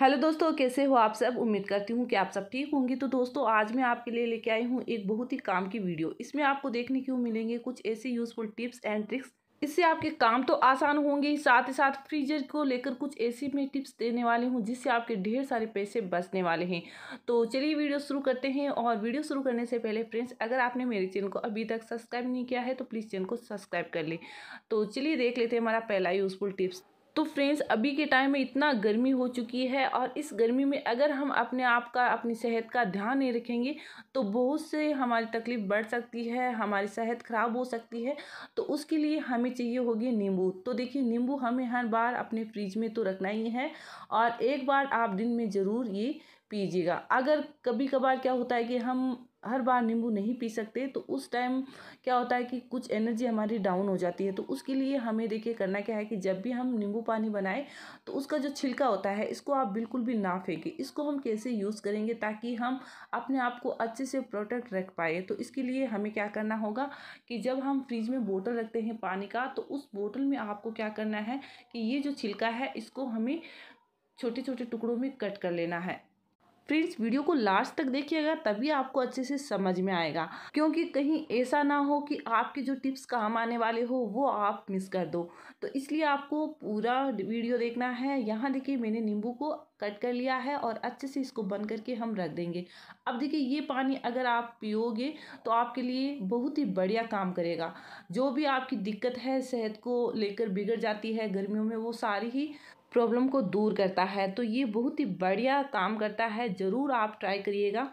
hello दोस्तों कैसे हो आप सब उम्मीद करती हूँ कि आप सब ठीक होंगी तो दोस्तों आज मैं आपके लिए लेके आई हूँ एक बहुत ही काम की वीडियो इसमें आपको देखने को मिलेंगे कुछ ऐसे यूज़फुल टिप्स एंड ट्रिक्स इससे आपके काम तो आसान होंगे ही साथ ही साथ फ्रीजर को लेकर कुछ ऐसी मैं टिप्स देने वाली हूँ जिससे आपके ढेर सारे पैसे बचने वाले हैं तो चलिए वीडियो शुरू करते हैं और वीडियो शुरू करने से पहले फ्रेंड्स अगर आपने मेरे चैनल को अभी तक सब्सक्राइब नहीं किया है तो प्लीज़ चैनल को सब्सक्राइब कर लें तो चलिए देख लेते हैं हमारा पहला यूज़फुल टिप्स तो फ्रेंड्स अभी के टाइम में इतना गर्मी हो चुकी है और इस गर्मी में अगर हम अपने आप का अपनी सेहत का ध्यान नहीं रखेंगे तो बहुत से हमारी तकलीफ़ बढ़ सकती है हमारी सेहत ख़राब हो सकती है तो उसके लिए हमें चाहिए होगी नींबू तो देखिए नींबू हमें हर बार अपने फ्रिज में तो रखना ही है और एक बार आप दिन में ज़रूर ये पीजिएगा अगर कभी कभार क्या होता है कि हम हर बार नींबू नहीं पी सकते तो उस टाइम क्या होता है कि कुछ एनर्जी हमारी डाउन हो जाती है तो उसके लिए हमें देखिए करना क्या है कि जब भी हम नींबू पानी बनाएं तो उसका जो छिलका होता है इसको आप बिल्कुल भी ना फेंकें इसको हम कैसे यूज़ करेंगे ताकि हम अपने आप को अच्छे से प्रोटेक्ट रख पाए तो इसके लिए हमें क्या करना होगा कि जब हम फ्रिज में बोतल रखते हैं पानी का तो उस बोतल में आपको क्या करना है कि ये जो छिलका है इसको हमें छोटे छोटे टुकड़ों में कट कर लेना है फ्रेंड्स वीडियो को लास्ट तक देखिएगा तभी आपको अच्छे से समझ में आएगा क्योंकि कहीं ऐसा ना हो कि आपके जो टिप्स काम आने वाले हो वो आप मिस कर दो तो इसलिए आपको पूरा वीडियो देखना है यहाँ देखिए मैंने नींबू को कट कर लिया है और अच्छे से इसको बंद करके हम रख देंगे अब देखिए ये पानी अगर आप पियोगे तो आपके लिए बहुत ही बढ़िया काम करेगा जो भी आपकी दिक्कत है सेहत को लेकर बिगड़ जाती है गर्मियों में वो सारी ही प्रॉब्लम को दूर करता है तो ये बहुत ही बढ़िया काम करता है ज़रूर आप ट्राई करिएगा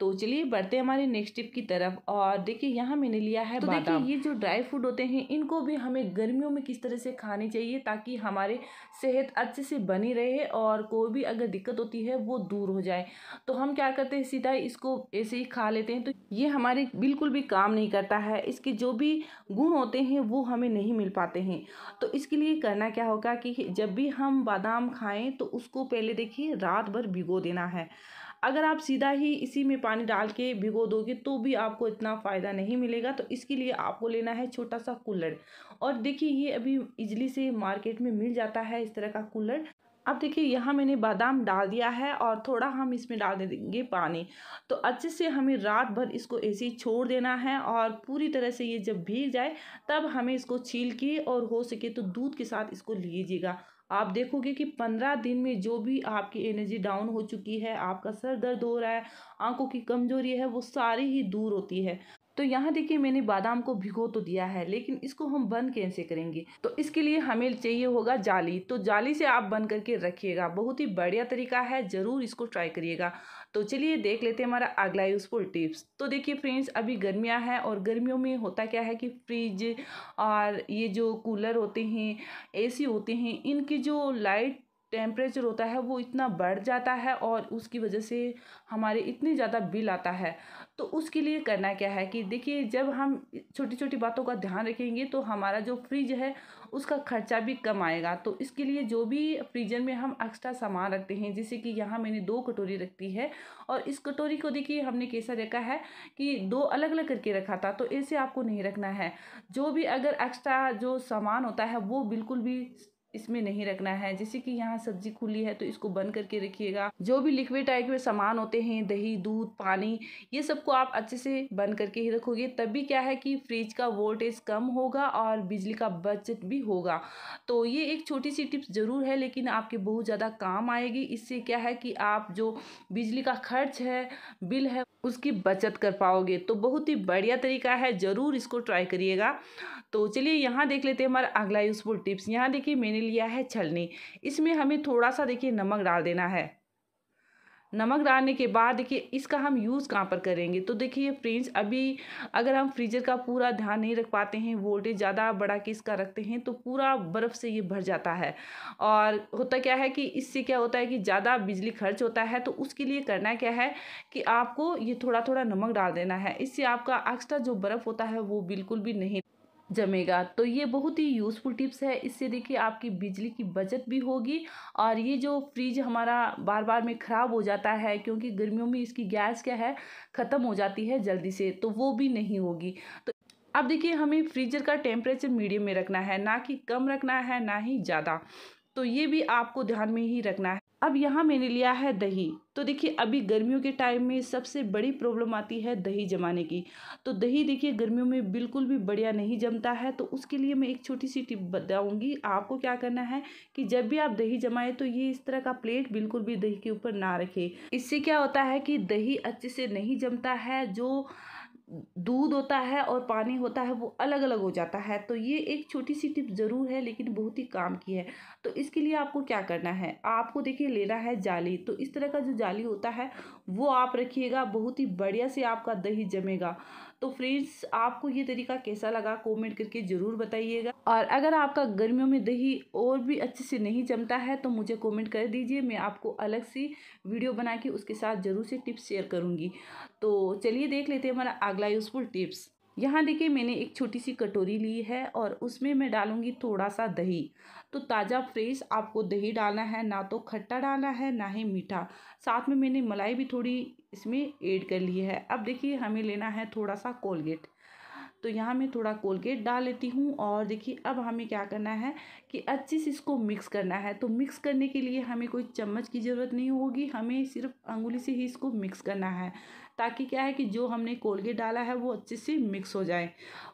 तो चलिए बढ़ते हमारे नेक्स्ट टिप की तरफ और देखिए यहाँ मैंने लिया है तो देखिए ये जो ड्राई फ्रूट होते हैं इनको भी हमें गर्मियों में किस तरह से खाने चाहिए ताकि हमारे सेहत अच्छे से बनी रहे और कोई भी अगर दिक्कत होती है वो दूर हो जाए तो हम क्या करते हैं सीधा इसको ऐसे ही खा लेते हैं तो ये हमारे बिल्कुल भी काम नहीं करता है इसके जो भी गुण होते हैं वो हमें नहीं मिल पाते हैं तो इसके लिए करना क्या होगा कि जब भी हम बादाम खाएं तो उसको पहले देखिए रात भर भिगो देना है अगर आप सीधा ही इसी में पानी डाल के भिगो दोगे तो भी आपको इतना फ़ायदा नहीं मिलेगा तो इसके लिए आपको लेना है छोटा सा कूलर और देखिए ये अभी इजली से मार्केट में मिल जाता है इस तरह का कूलर अब देखिए यहाँ मैंने बादाम डाल दिया है और थोड़ा हम इसमें डाल देंगे पानी तो अच्छे से हमें रात भर इसको ऐसे ही छोड़ देना है और पूरी तरह से ये जब भीग जाए तब हमें इसको छील के और हो सके तो दूध के साथ इसको लीजिएगा आप देखोगे कि पंद्रह दिन में जो भी आपकी एनर्जी डाउन हो चुकी है आपका सर दर्द हो रहा है आंखों की कमजोरी है वो सारी ही दूर होती है तो यहाँ देखिए मैंने बादाम को भिगो तो दिया है लेकिन इसको हम बंद कैसे करेंगे तो इसके लिए हमें चाहिए होगा जाली तो जाली से आप बंद करके रखिएगा बहुत ही बढ़िया तरीका है ज़रूर इसको ट्राई करिएगा तो चलिए देख लेते हैं हमारा अगला यूज़फुल टिप्स तो देखिए फ्रेंड्स अभी गर्मियाँ हैं और गर्मियों में होता क्या है कि फ्रिज और ये जो कूलर होते हैं ए होते हैं इनकी जो लाइट टेम्परेचर होता है वो इतना बढ़ जाता है और उसकी वजह से हमारे इतने ज़्यादा बिल आता है तो उसके लिए करना क्या है कि देखिए जब हम छोटी छोटी बातों का ध्यान रखेंगे तो हमारा जो फ्रिज है उसका खर्चा भी कम आएगा तो इसके लिए जो भी फ्रीजर में हम एक्स्ट्रा सामान रखते हैं जैसे कि यहाँ मैंने दो कटोरी रखती है और इस कटोरी को देखिए हमने कैसा रखा है कि दो अलग अलग करके रखा था तो ऐसे आपको नहीं रखना है जो भी अगर एक्स्ट्रा जो सामान होता है वो बिल्कुल भी इसमें नहीं रखना है जैसे कि यहाँ सब्जी खुली है तो इसको बंद करके रखिएगा जो भी लिक्विड टाइप में सामान होते हैं दही दूध पानी ये सबको आप अच्छे से बंद करके ही रखोगे तभी क्या है कि फ्रिज का वोल्टेज कम होगा और बिजली का बचत भी होगा तो ये एक छोटी सी टिप्स ज़रूर है लेकिन आपके बहुत ज़्यादा काम आएगी इससे क्या है कि आप जो बिजली का खर्च है बिल है उसकी बचत कर पाओगे तो बहुत ही बढ़िया तरीका है ज़रूर इसको ट्राई करिएगा तो चलिए यहाँ देख लेते हैं हमारा अगला यूज़फुल टिप्स यहाँ देखिए मैंने लिया है छलनी इसमें हमें थोड़ा सा देखिए नमक डाल देना है नमक डालने के बाद देखिए इसका हम यूज़ कहाँ पर करेंगे तो देखिए फ्रेंड्स अभी अगर हम फ्रीजर का पूरा ध्यान नहीं रख पाते हैं वोल्टेज ज़्यादा बढ़ा के इसका रखते हैं तो पूरा बर्फ़ से ये भर जाता है और होता क्या है कि इससे क्या होता है कि ज़्यादा बिजली खर्च होता है तो उसके लिए करना क्या है कि आपको ये थोड़ा थोड़ा नमक डाल देना है इससे आपका एक्स्ट्रा जो बर्फ़ होता है वो बिल्कुल भी नहीं जमेगा तो ये बहुत ही यूज़फुल टिप्स है इससे देखिए आपकी बिजली की बचत भी होगी और ये जो फ्रिज हमारा बार बार में ख़राब हो जाता है क्योंकि गर्मियों में इसकी गैस क्या है ख़त्म हो जाती है जल्दी से तो वो भी नहीं होगी तो अब देखिए हमें फ्रीजर का टेम्परेचर मीडियम में रखना है ना कि कम रखना है ना ही ज़्यादा तो ये भी आपको ध्यान में ही रखना है अब यहाँ मैंने लिया है दही तो देखिए अभी गर्मियों के टाइम में सबसे बड़ी प्रॉब्लम आती है दही जमाने की तो दही देखिए गर्मियों में बिल्कुल भी बढ़िया नहीं जमता है तो उसके लिए मैं एक छोटी सी टिप बताऊंगी आपको क्या करना है कि जब भी आप दही जमाएं तो ये इस तरह का प्लेट बिल्कुल भी दही के ऊपर ना रखें इससे क्या होता है कि दही अच्छे से नहीं जमता है जो दूध होता है और पानी होता है वो अलग अलग हो जाता है तो ये एक छोटी सी टिप ज़रूर है लेकिन बहुत ही काम की है तो इसके लिए आपको क्या करना है आपको देखिए लेना है जाली तो इस तरह का जो जाली होता है वो आप रखिएगा बहुत ही बढ़िया से आपका दही जमेगा तो फ्रेंड्स आपको ये तरीका कैसा लगा कमेंट करके ज़रूर बताइएगा और अगर आपका गर्मियों में दही और भी अच्छे से नहीं जमता है तो मुझे कमेंट कर दीजिए मैं आपको अलग सी वीडियो बना के उसके साथ ज़रूर से टिप्स शेयर करूँगी तो चलिए देख लेते हैं हमारा अगला यूज़फुल टिप्स यहाँ देखिए मैंने एक छोटी सी कटोरी ली है और उसमें मैं डालूँगी थोड़ा सा दही तो ताज़ा फ्रेश आपको दही डालना है ना तो खट्टा डालना है ना ही मीठा साथ में मैंने मलाई भी थोड़ी इसमें ऐड कर ली है अब देखिए हमें लेना है थोड़ा सा कोलगेट तो यहाँ मैं थोड़ा कोलगेट डाल लेती हूँ और देखिए अब हमें क्या करना है कि अच्छे से इसको मिक्स करना है तो मिक्स करने के लिए हमें कोई चम्मच की ज़रूरत नहीं होगी हमें सिर्फ अंगुली से ही इसको मिक्स करना है ताकि क्या है कि जो हमने कोलगेट डाला है वो अच्छे से मिक्स हो जाए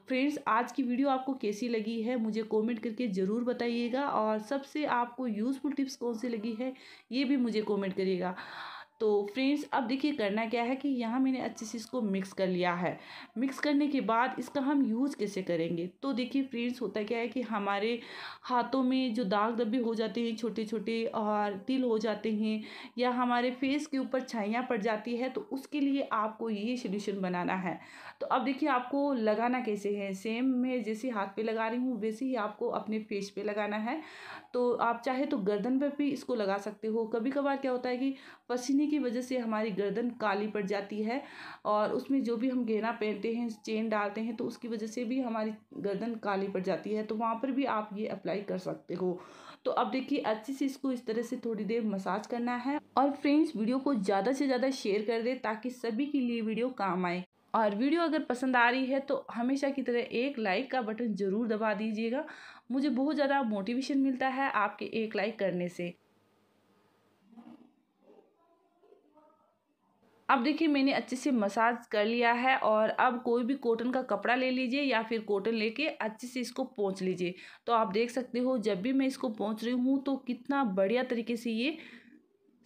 फ्रेंड्स आज की वीडियो आपको कैसी लगी है मुझे कमेंट करके ज़रूर बताइएगा और सबसे आपको यूज़फुल टिप्स कौन सी लगी है ये भी मुझे कमेंट करिएगा तो फ्रेंड्स अब देखिए करना क्या है कि यहाँ मैंने अच्छे से इसको मिक्स कर लिया है मिक्स करने के बाद इसका हम यूज़ कैसे करेंगे तो देखिए फ्रेंड्स होता क्या है कि हमारे हाथों में जो दाग दब्बे हो जाते हैं छोटे छोटे और तिल हो जाते हैं या हमारे फेस के ऊपर छाइयाँ पड़ जाती है तो उसके लिए आपको ये सोल्यूशन बनाना है तो अब देखिए आपको लगाना कैसे है सेम मैं जैसे हाथ पे लगा रही हूँ वैसे ही आपको अपने फेस पे लगाना है तो आप चाहे तो गर्दन पर भी इसको लगा सकते हो कभी कभार क्या होता है कि पसीने की वजह से हमारी गर्दन काली पड़ जाती है और उसमें जो भी हम गहना पहनते हैं चेन डालते हैं तो उसकी वजह से भी हमारी गर्दन काली पड़ जाती है तो वहाँ पर भी आप ये अप्लाई कर सकते हो तो अब देखिए अच्छे से इसको इस तरह से थोड़ी देर मसाज करना है और फ्रेंड्स वीडियो को ज़्यादा से ज़्यादा शेयर कर दे ताकि सभी के लिए वीडियो काम आए और वीडियो अगर पसंद आ रही है तो हमेशा की तरह एक लाइक का बटन ज़रूर दबा दीजिएगा मुझे बहुत ज़्यादा मोटिवेशन मिलता है आपके एक लाइक करने से अब देखिए मैंने अच्छे से मसाज कर लिया है और अब कोई भी कॉटन का कपड़ा ले लीजिए या फिर कॉटन लेके अच्छे से इसको पोंछ लीजिए तो आप देख सकते हो जब भी मैं इसको पोंछ रही हूँ तो कितना बढ़िया तरीके से ये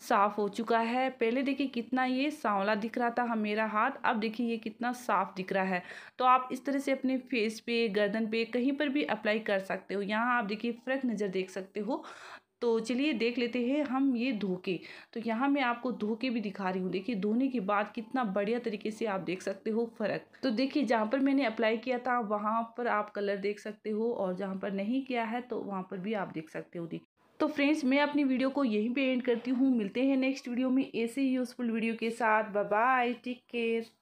साफ़ हो चुका है पहले देखिए कितना ये सांवला दिख रहा था हम मेरा हाथ अब देखिए ये कितना साफ़ दिख रहा है तो आप इस तरह से अपने फेस पे गर्दन पे कहीं पर भी अप्लाई कर सकते हो यहाँ आप देखिए फ़र्क नज़र देख सकते हो तो चलिए देख लेते हैं हम ये धोके तो यहाँ मैं आपको धोके भी दिखा रही हूँ देखिए धोने के बाद कितना बढ़िया तरीके से आप देख सकते हो फ़र्क तो देखिए जहाँ पर मैंने अप्लाई किया था वहाँ पर आप कलर देख सकते हो और जहाँ पर नहीं किया है तो वहाँ पर भी आप देख सकते हो देखिए तो फ्रेंड्स मैं अपनी वीडियो को यहीं पे एंड करती हूँ मिलते हैं नेक्स्ट वीडियो में ऐसे ही यूज़फुल वीडियो के साथ बाय टेक केयर